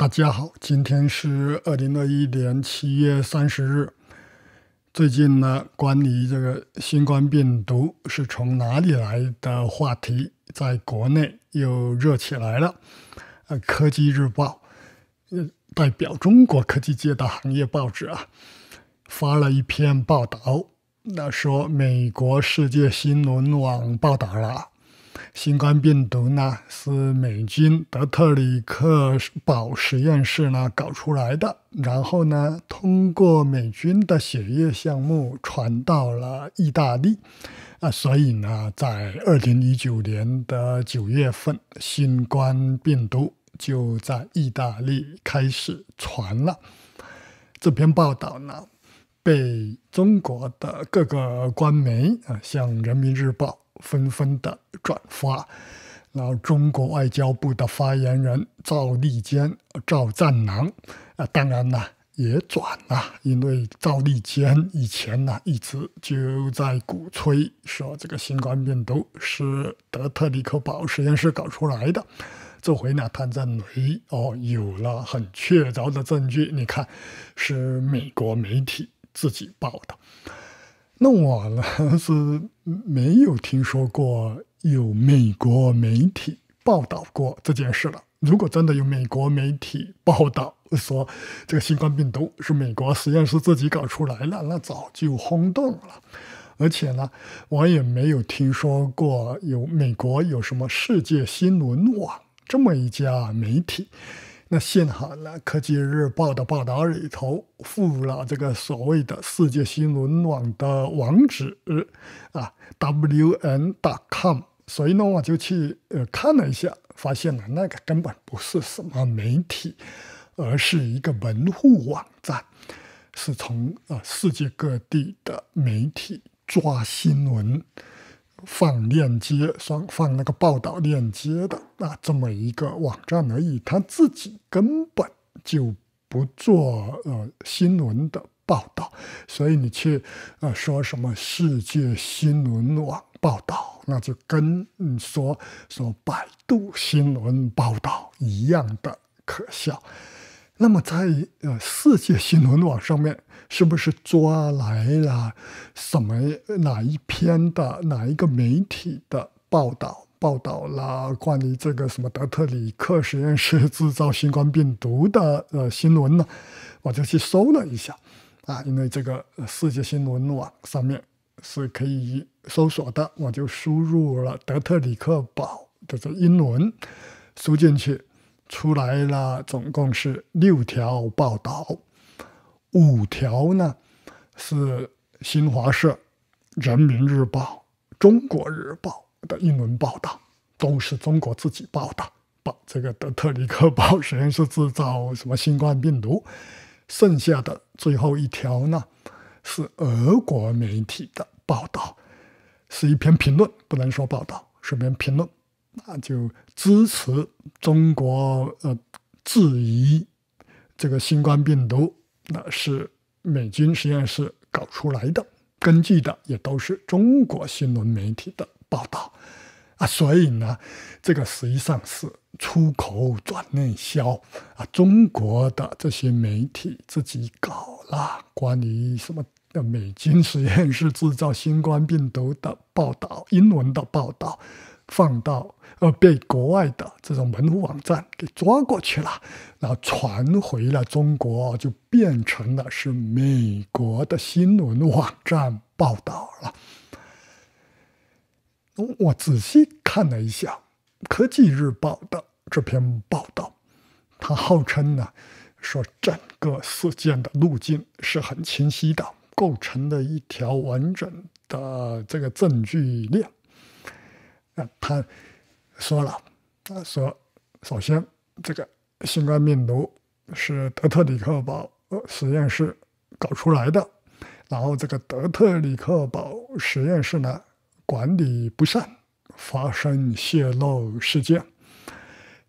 大家好，今天是二零二一年七月三十日。最近呢，关于这个新冠病毒是从哪里来的话题，在国内又热起来了。呃，科技日报，代表中国科技界的行业报纸啊，发了一篇报道，那说美国世界新闻网报道了。新冠病毒呢是美军德特里克堡实验室呢搞出来的，然后呢通过美军的血液项目传到了意大利，啊，所以呢在二零一九年的九月份，新冠病毒就在意大利开始传了。这篇报道呢被中国的各个官媒啊，像《人民日报》。纷纷的转发，然后中国外交部的发言人赵立坚、赵占南，啊，当然呢也转了，因为赵立坚以前呢一直就在鼓吹说这个新冠病毒是德特里克堡实验室搞出来的，这回呢他认为哦有了很确凿的证据，你看是美国媒体自己报道。那我呢是没有听说过有美国媒体报道过这件事了。如果真的有美国媒体报道说这个新冠病毒是美国实验室自己搞出来了，那早就轰动了。而且呢，我也没有听说过有美国有什么世界新闻网这么一家媒体。那幸好呢，《科技日报》的报道里头附了这个所谓的“世界新闻网”的网址，啊，wn.com，所以呢，我就去呃看了一下，发现了那个根本不是什么媒体，而是一个门户网站，是从啊世界各地的媒体抓新闻。放链接，放放那个报道链接的啊，这么一个网站而已，他自己根本就不做呃新闻的报道，所以你去呃说什么世界新闻网报道，那就跟说说百度新闻报道一样的可笑。那么在呃世界新闻网上面，是不是抓来了什么哪一篇的哪一个媒体的报道报道了关于这个什么德特里克实验室制造新冠病毒的呃新闻呢？我就去搜了一下，啊，因为这个世界新闻网上面是可以搜索的，我就输入了德特里克堡的这英文，输进去。出来了，总共是六条报道，五条呢是新华社、人民日报、中国日报的英文报道，都是中国自己报道。把这个德特里克报实验室制造什么新冠病毒，剩下的最后一条呢是俄国媒体的报道，是一篇评论，不能说报道，是篇评论。那就支持中国，呃，质疑这个新冠病毒那是美军实验室搞出来的，根据的也都是中国新闻媒体的报道，啊，所以呢，这个实际上是出口转内销啊，中国的这些媒体自己搞了关于什么美军实验室制造新冠病毒的报道，英文的报道。放到呃被国外的这种门户网站给抓过去了，然后传回了中国，就变成了是美国的新闻网站报道了。我仔细看了一下《科技日报》的这篇报道，它号称呢说整个事件的路径是很清晰的，构成了一条完整的这个证据链。他说了，他说，首先这个新冠病毒是德特里克堡实验室搞出来的，然后这个德特里克堡实验室呢管理不善，发生泄露事件，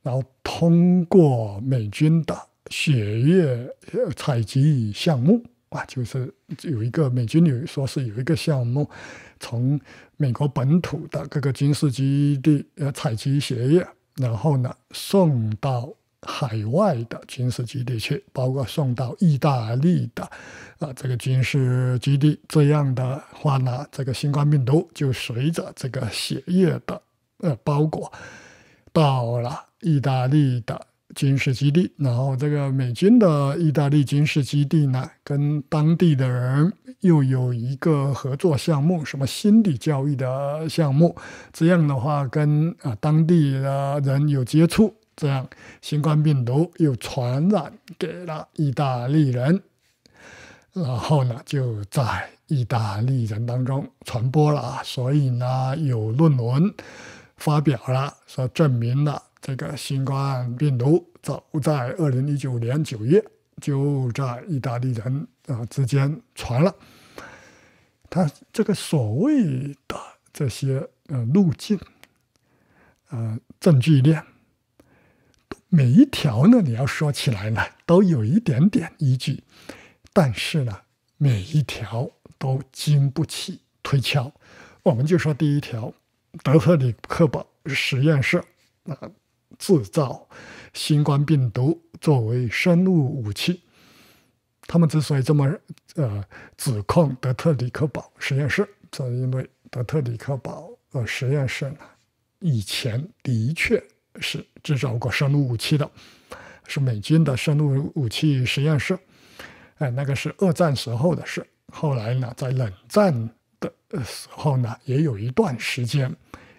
然后通过美军的血液采集项目。哇，就是有一个美军有说是有一个项目，从美国本土的各个军事基地呃采集血液，然后呢送到海外的军事基地去，包括送到意大利的啊这个军事基地。这样的话呢，这个新冠病毒就随着这个血液的呃包裹到了意大利的。军事基地，然后这个美军的意大利军事基地呢，跟当地的人又有一个合作项目，什么心理教育的项目，这样的话跟啊当地的人有接触，这样新冠病毒又传染给了意大利人，然后呢就在意大利人当中传播了，所以呢有论文发表了，说证明了。这个新冠病毒早在二零一九年九月就在意大利人啊之间传了，他这个所谓的这些呃路径，呃证据链，每一条呢你要说起来呢都有一点点依据，但是呢每一条都经不起推敲。我们就说第一条，德特里克堡实验室啊。制造新冠病毒作为生物武器，他们之所以这么呃指控德特里克堡实验室，是因为德特里克堡呃实验室呢，以前的确是制造过生物武器的，是美军的生物武器实验室。哎，那个是二战时候的事，后来呢，在冷战的时候呢，也有一段时间。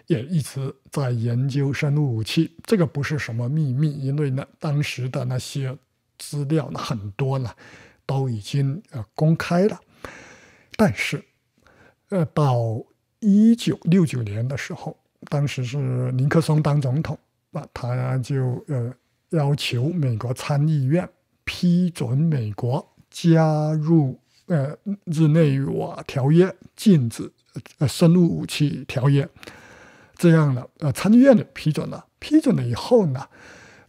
也一直在研究生物武器，这个不是什么秘密，因为呢，当时的那些资料很多了，都已经呃公开了。但是，呃，到一九六九年的时候，当时是尼克松当总统，那他就呃要求美国参议院批准美国加入呃日内瓦条约，禁止呃生物武器条约。这样的，呃，参议院的批准了，批准了以后呢，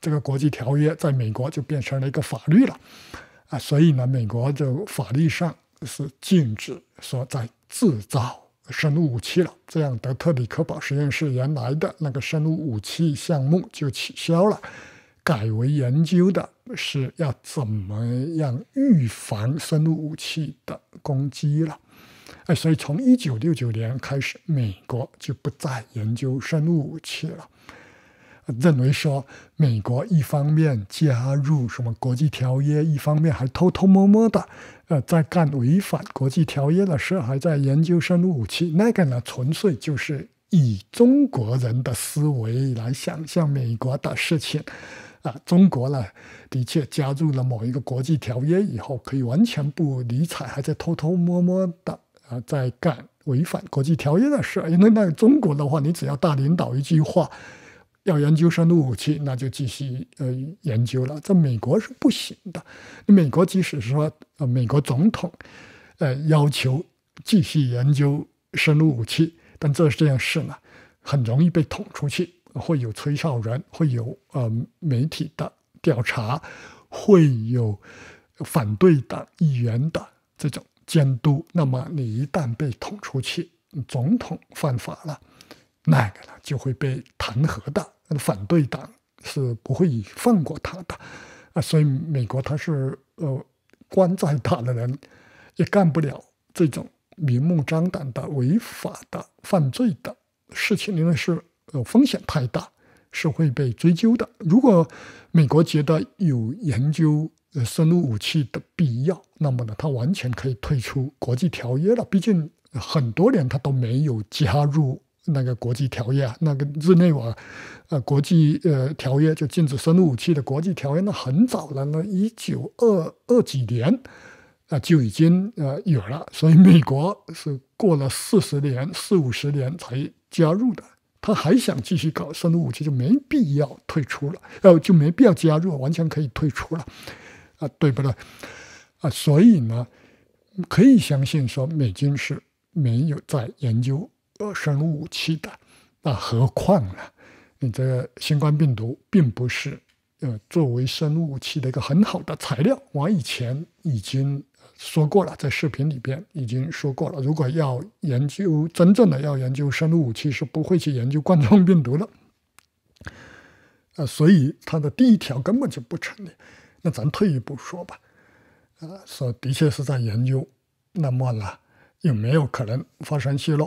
这个国际条约在美国就变成了一个法律了，啊，所以呢，美国就法律上是禁止说在制造生物武器了。这样，德特里克堡实验室原来的那个生物武器项目就取消了，改为研究的是要怎么样预防生物武器的攻击了。哎，所以从一九六九年开始，美国就不再研究生物武器了。认为说，美国一方面加入什么国际条约，一方面还偷偷摸摸的，呃，在干违反国际条约的事，还在研究生物武器。那个呢，纯粹就是以中国人的思维来想象美国的事情。啊，中国呢，的确加入了某一个国际条约以后，可以完全不理睬，还在偷偷摸摸的。啊，在干违反国际条约的事，因为那中国的话，你只要大领导一句话，要研究生物武器，那就继续呃研究了。在美国是不行的，美国即使是说美国总统，呃，要求继续研究生物武器，但这是这样事呢，很容易被捅出去，会有吹哨人，会有呃媒体的调查，会有反对党议员的这种。监督，那么你一旦被捅出去，总统犯法了，那个呢就会被弹劾的，反对党是不会放过他的。啊，所以美国他是呃，关在大的人也干不了这种明目张胆的违法的犯罪的事情，因为是呃风险太大，是会被追究的。如果美国觉得有研究。呃，生物武器的必要，那么呢，它完全可以退出国际条约了。毕竟很多年它都没有加入那个国际条约啊，那个日内瓦呃国际呃条约就禁止生物武器的国际条约，那很早了，那一九二二几年啊就已经呃有了。所以美国是过了四十年、四五十年才加入的。他还想继续搞生物武器，就没必要退出了，呃，就没必要加入，完全可以退出了。啊，对不对？啊，所以呢，可以相信说美军是没有在研究呃生物武器的。那何况呢，你这个新冠病毒并不是呃作为生物武器的一个很好的材料。我以前已经说过了，在视频里边已经说过了。如果要研究真正的要研究生物武器，是不会去研究冠状病毒的。啊，所以它的第一条根本就不成立。那咱退一步说吧，呃，说的确是在研究，那么呢，有没有可能发生泄漏？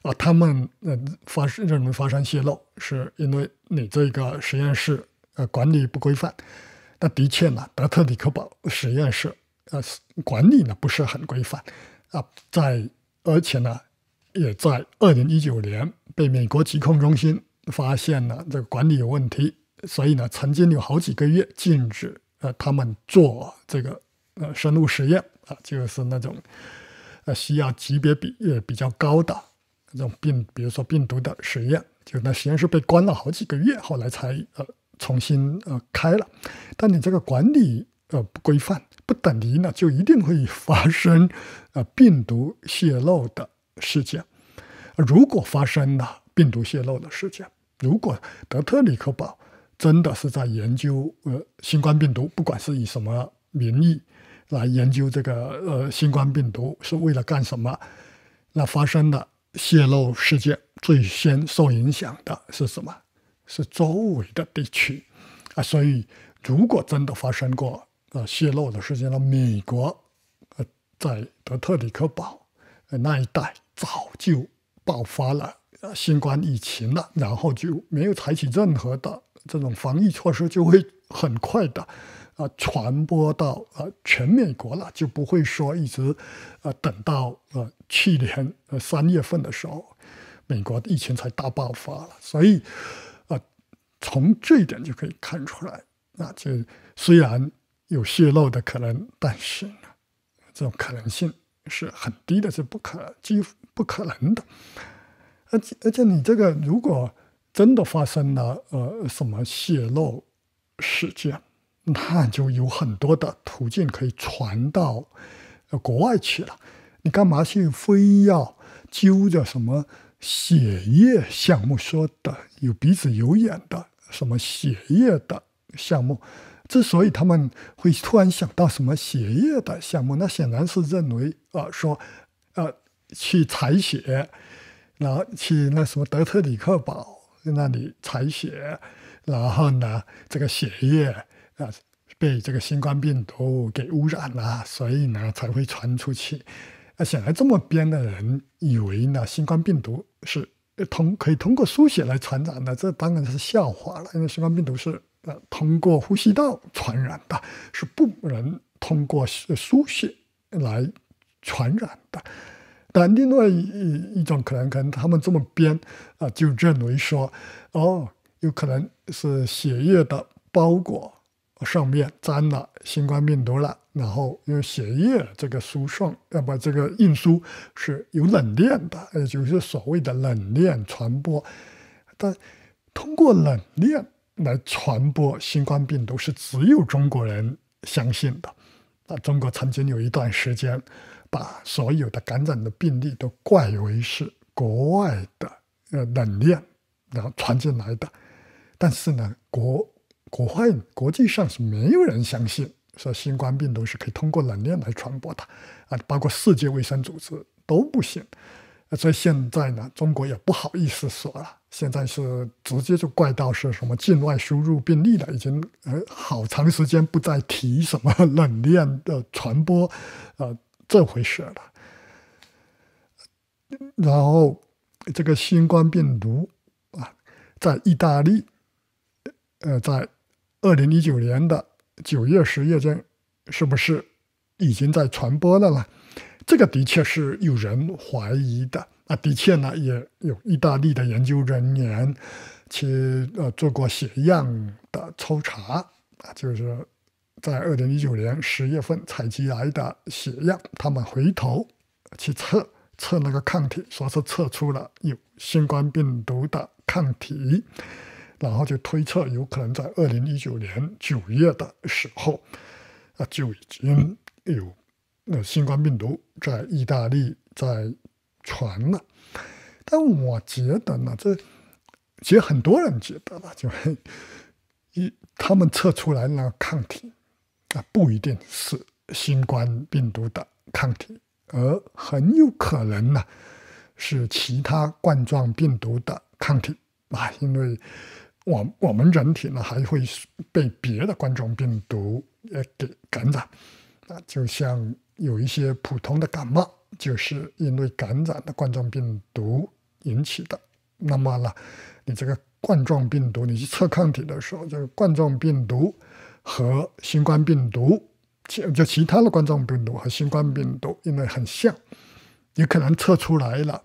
啊，他们呃发认为发生泄漏，是因为你这个实验室呃管理不规范。那的确呢，德特里克堡实验室呃管理呢不是很规范，啊，在而且呢也在二零一九年被美国疾控中心发现了这个管理有问题，所以呢，曾经有好几个月禁止。呃，他们做这个呃生物实验啊，就是那种呃需要级别比呃比较高的那种病，比如说病毒的实验，就那实验室被关了好几个月，后来才呃重新呃开了。但你这个管理呃不规范，不等于呢就一定会发生呃病毒泄露的事件。如果发生了病毒泄露的事件，如果德特里克堡。真的是在研究呃新冠病毒，不管是以什么名义来研究这个呃新冠病毒是为了干什么？那发生的泄露事件，最先受影响的是什么？是周围的地区啊。所以，如果真的发生过呃泄露的事件，了，美国呃在德特里克堡呃那一带早就爆发了新冠疫情了，然后就没有采取任何的。这种防疫措施就会很快的，啊，传播到啊全美国了，就不会说一直，啊，等到啊去年呃三月份的时候，美国的疫情才大爆发了。所以，啊，从这一点就可以看出来，啊，这虽然有泄露的可能，但是呢，这种可能性是很低的，是不可几乎不可能的。而且而且你这个如果。真的发生了呃什么泄露事件，那就有很多的途径可以传到，呃国外去了。你干嘛去非要揪着什么血液项目说的有鼻子有眼的什么血液的项目？之所以他们会突然想到什么血液的项目，那显然是认为呃说呃去采血，然后去那什么德特里克堡。在那里采血，然后呢，这个血液啊被这个新冠病毒给污染了，所以呢才会传出去。那显然这么编的人以为呢，新冠病毒是通可以通过输血来传染的，这当然是笑话了。因为新冠病毒是通过呼吸道传染的，是不能通过输血来传染的。那另外一一种可能，可能他们这么编啊，就认为说，哦，有可能是血液的包裹上面沾了新冠病毒了，然后用血液这个输送，要把这个运输是有冷链的，也就是所谓的冷链传播。但通过冷链来传播新冠病毒是只有中国人相信的啊！中国曾经有一段时间。把所有的感染的病例都怪为是国外的呃冷链，然后传进来的，但是呢，国国外国际上是没有人相信说新冠病毒是可以通过冷链来传播的啊，包括世界卫生组织都不信，所以现在呢，中国也不好意思说了，现在是直接就怪到是什么境外输入病例了，已经呃好长时间不再提什么 冷链的传播，啊。这回事了，然后这个新冠病毒啊，在意大利，呃，在二零一九年的九月、十月间，是不是已经在传播了呢？这个的确是有人怀疑的啊，的确呢，也有意大利的研究人员去呃做过血样的抽查啊，就是。在二零一九年十月份采集来的血样，他们回头去测测那个抗体，说是测出了有新冠病毒的抗体，然后就推测有可能在二零一九年九月的时候，啊就已经有那新冠病毒在意大利在传了。但我觉得呢，这其实很多人觉得吧，就一他们测出来那抗体。啊，不一定是新冠病毒的抗体，而很有可能呢是其他冠状病毒的抗体啊，因为我我们人体呢还会被别的冠状病毒呃给感染啊，就像有一些普通的感冒，就是因为感染的冠状病毒引起的。那么呢，你这个冠状病毒，你去测抗体的时候，这个冠状病毒。和新冠病毒，就其他的冠状病毒和新冠病毒因为很像，你可能测出来了，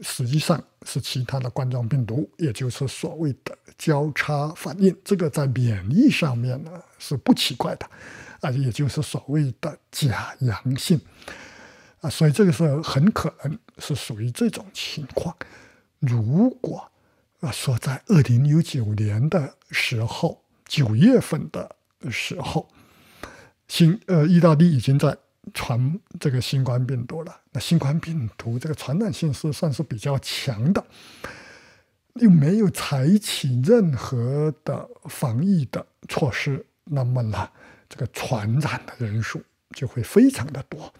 实际上是其他的冠状病毒，也就是所谓的交叉反应。这个在免疫上面呢是不奇怪的，啊，也就是所谓的假阳性，啊，所以这个时候很可能是属于这种情况。如果啊说在二零一九年的时候。九月份的时候，新呃，意大利已经在传这个新冠病毒了。那新冠病毒这个传染性是算是比较强的，又没有采取任何的防疫的措施，那么呢，这个传染的人数就会非常的多。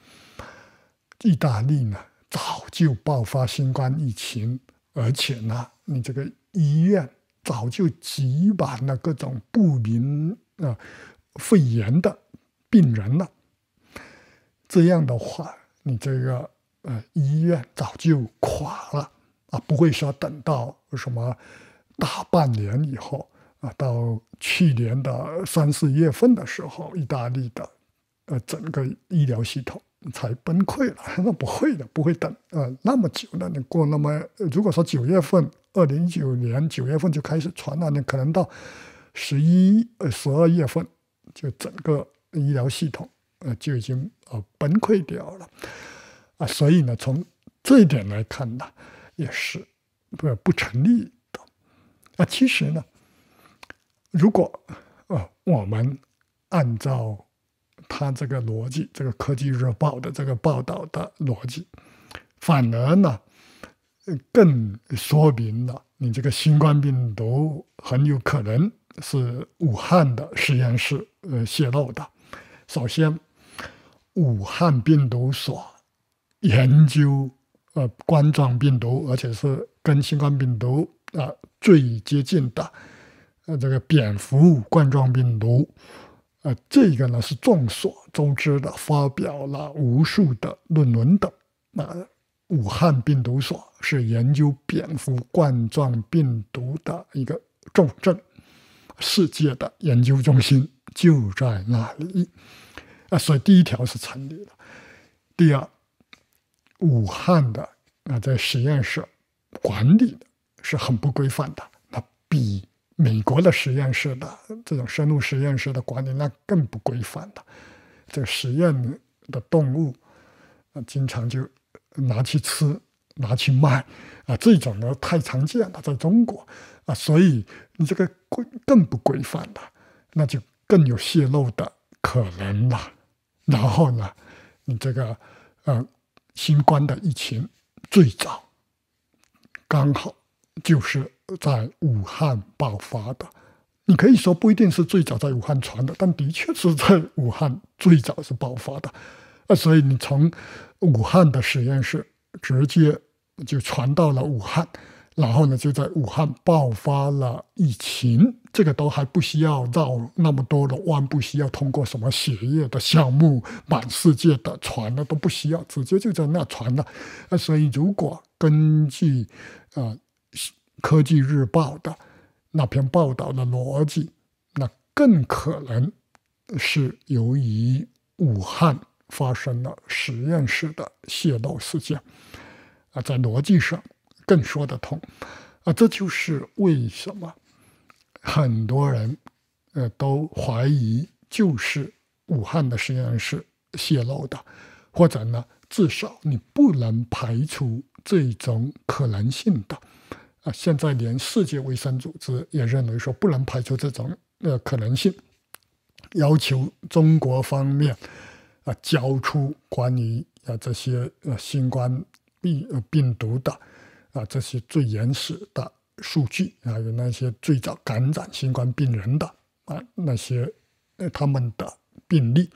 意大利呢，早就爆发新冠疫情，而且呢，你这个医院。早就挤满了各种不明啊肺炎的病人了。这样的话，你这个呃医院早就垮了啊，不会说等到什么大半年以后啊，到去年的三四月份的时候，意大利的呃整个医疗系统。才崩溃了？那不会的，不会等啊，那么久了，你过那么，如果说九月份二零一九年九月份就开始传了，你可能到十一呃十二月份就整个医疗系统呃就已经呃崩溃掉了啊。所以呢，从这一点来看呢，也是不不成立的啊。其实呢，如果呃我们按照。他这个逻辑，这个科技日报的这个报道的逻辑，反而呢，更说明了你这个新冠病毒很有可能是武汉的实验室呃泄露的。首先，武汉病毒所研究呃冠状病毒，而且是跟新冠病毒啊最接近的呃这个蝙蝠冠状病毒。呃，这个呢是众所周知的，发表了无数的论文的。那武汉病毒所是研究蝙蝠冠状病毒的一个重镇，世界的研究中心就在那里。啊，所以第一条是成立的。第二，武汉的啊，在实验室管理的是很不规范的。那比美国的实验室的这种生物实验室的管理，那更不规范的，这实验的动物，啊，经常就拿去吃，拿去卖，啊，这种呢太常见了，在中国，啊，所以你这个规更不规范的，那就更有泄露的可能了。然后呢，你这个呃，新冠的疫情最早刚好就是。在武汉爆发的，你可以说不一定是最早在武汉传的，但的确是在武汉最早是爆发的，呃，所以你从武汉的实验室直接就传到了武汉，然后呢，就在武汉爆发了疫情，这个都还不需要绕那么多的弯，不需要通过什么血液的项目，满世界的传了都不需要，直接就在那传了，呃，所以如果根据啊。科技日报的那篇报道的逻辑，那更可能是由于武汉发生了实验室的泄漏事件啊，在逻辑上更说得通啊。这就是为什么很多人呃都怀疑就是武汉的实验室泄露的，或者呢，至少你不能排除这种可能性的。啊，现在连世界卫生组织也认为说不能排除这种呃可能性，要求中国方面啊交出关于啊这些呃新冠病病毒的啊这些最原始的数据啊，有那些最早感染新冠病人的啊那些呃他们的病例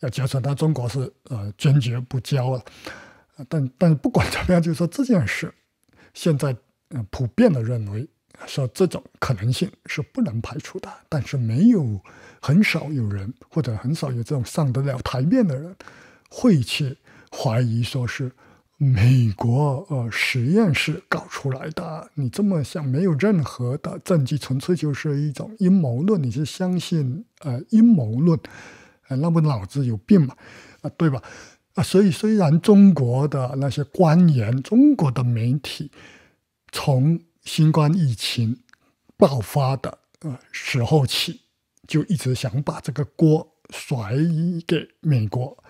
要交出，但中国是呃坚决不交了。但但不管怎么样，就是说这件事现在。普遍的认为说这种可能性是不能排除的，但是没有很少有人或者很少有这种上得了台面的人会去怀疑说是美国呃实验室搞出来的。你这么想，没有任何的证据，纯粹就是一种阴谋论。你是相信呃阴谋论，呃，那么脑子有病嘛，啊，对吧？啊，所以虽然中国的那些官员、中国的媒体。从新冠疫情爆发的呃时候起，就一直想把这个锅甩给美国，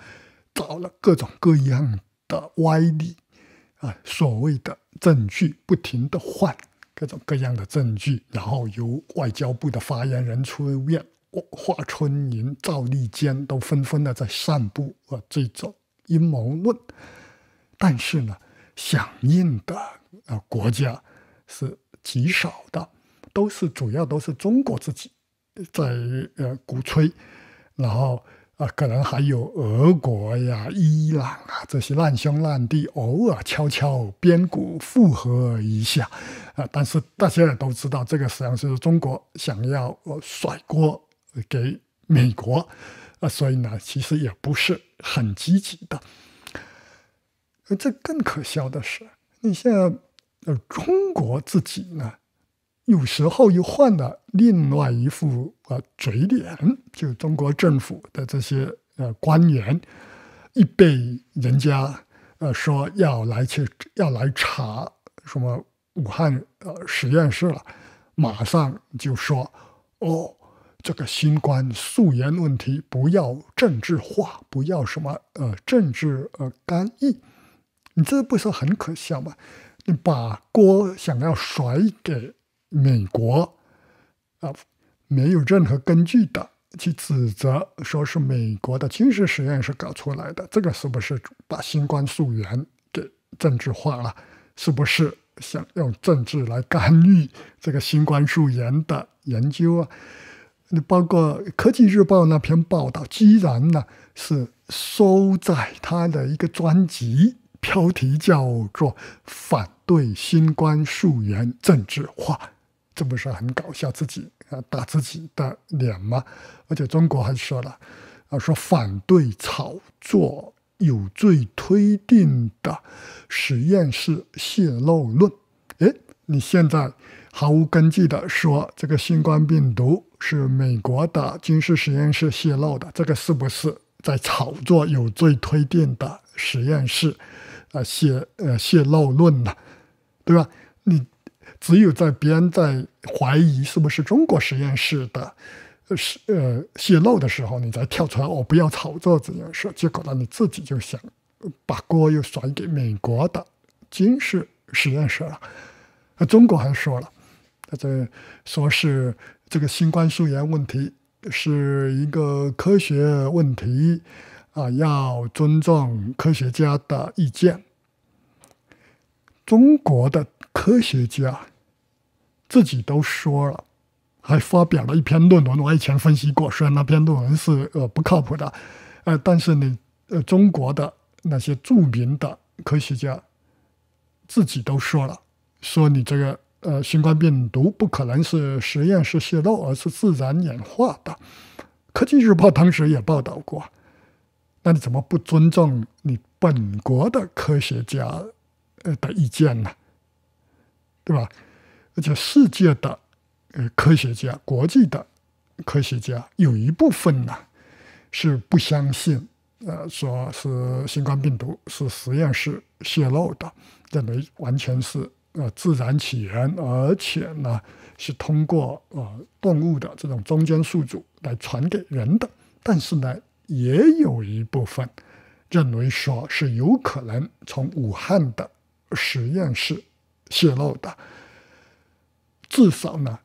找了各种各样的歪理，啊，所谓的证据，不停的换各种各样的证据，然后由外交部的发言人出面，华春莹、赵立坚都纷纷的在散布啊这种阴谋论，但是呢。响应的呃国家是极少的，都是主要都是中国自己在呃鼓吹，然后啊可能还有俄国呀、伊朗啊这些难兄难弟偶尔悄悄编鼓附和一下啊，但是大家也都知道，这个实际上是中国想要甩锅给美国啊，所以呢其实也不是很积极的。这更可笑的是，你像呃中国自己呢，有时候又换了另外一副呃嘴脸，就中国政府的这些呃官员，一被人家呃说要来去要来查什么武汉呃实验室了，马上就说哦，这个新冠溯源问题不要政治化，不要什么呃政治呃干预。你这不是很可笑吗？你把锅想要甩给美国啊，没有任何根据的去指责，说是美国的军事实验室搞出来的，这个是不是把新冠溯源给政治化了？是不是想用政治来干预这个新冠溯源的研究啊？你包括科技日报那篇报道，居然呢是收在他的一个专辑。标题叫做“反对新冠溯源政治化”，这不是很搞笑自己啊打自己的脸吗？而且中国还说了啊，说反对炒作有罪推定的实验室泄露论。哎，你现在毫无根据的说这个新冠病毒是美国的军事实验室泄露的，这个是不是在炒作有罪推定的实验室？啊，泄呃泄露论了，对吧？你只有在别人在怀疑是不是中国实验室的，是呃泄露的时候，你才跳出来，我不要炒作这件事，结果呢，你自己就想把锅又甩给美国的军事实验室了。那中国还说了，他在说是这个新冠溯源问题是一个科学问题。啊，要尊重科学家的意见。中国的科学家自己都说了，还发表了一篇论文。我以前分析过，虽然那篇论文是呃不靠谱的。呃，但是你呃中国的那些著名的科学家自己都说了，说你这个呃新冠病毒不可能是实验室泄露，而是自然演化的。科技日报当时也报道过。那你怎么不尊重你本国的科学家，呃的意见呢？对吧？而且世界的呃科学家、国际的科学家有一部分呢是不相信，呃，说是新冠病毒是实验室泄露的，认为完全是呃自然起源，而且呢是通过呃动物的这种中间宿主来传给人的，但是呢。也有一部分认为说是有可能从武汉的实验室泄露的，至少呢，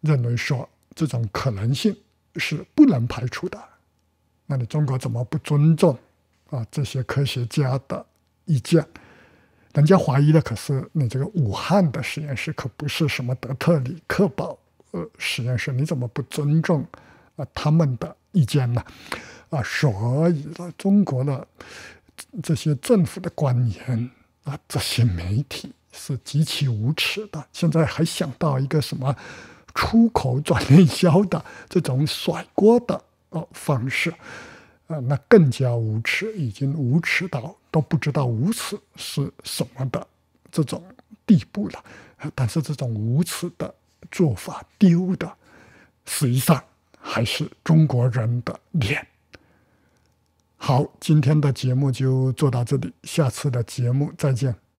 认为说这种可能性是不能排除的。那你中国怎么不尊重啊这些科学家的意见？人家怀疑的可是你这个武汉的实验室，可不是什么德特里克堡呃实验室，你怎么不尊重啊他们的意见呢？啊，所以呢，中国的这些政府的官员啊，这些媒体是极其无耻的。现在还想到一个什么出口转内销的这种甩锅的哦方式啊，那更加无耻，已经无耻到都不知道无耻是什么的这种地步了。但是这种无耻的做法丢的，实际上还是中国人的脸。好，今天的节目就做到这里，下次的节目再见。